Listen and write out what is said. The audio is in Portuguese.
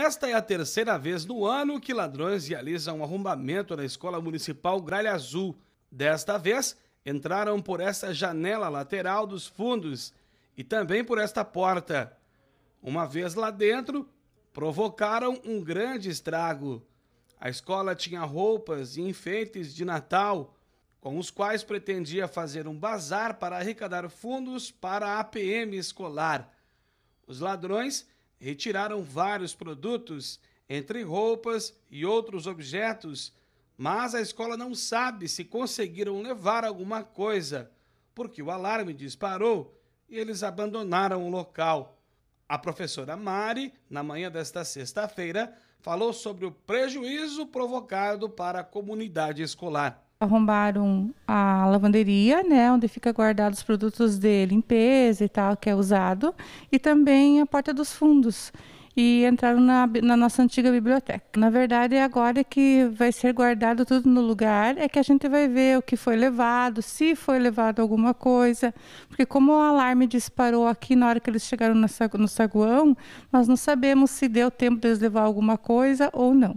Esta é a terceira vez no ano que ladrões realizam um arrombamento na Escola Municipal Gralha Azul. Desta vez, entraram por essa janela lateral dos fundos e também por esta porta. Uma vez lá dentro, provocaram um grande estrago. A escola tinha roupas e enfeites de Natal, com os quais pretendia fazer um bazar para arrecadar fundos para a APM escolar. Os ladrões retiraram vários produtos, entre roupas e outros objetos, mas a escola não sabe se conseguiram levar alguma coisa, porque o alarme disparou e eles abandonaram o local. A professora Mari, na manhã desta sexta-feira, falou sobre o prejuízo provocado para a comunidade escolar arrombaram a lavanderia, né, onde fica guardado os produtos de limpeza e tal, que é usado, e também a porta dos fundos. E entraram na, na nossa antiga biblioteca. Na verdade, é agora que vai ser guardado tudo no lugar, é que a gente vai ver o que foi levado, se foi levado alguma coisa. Porque, como o alarme disparou aqui na hora que eles chegaram no saguão, nós não sabemos se deu tempo de eles levar alguma coisa ou não.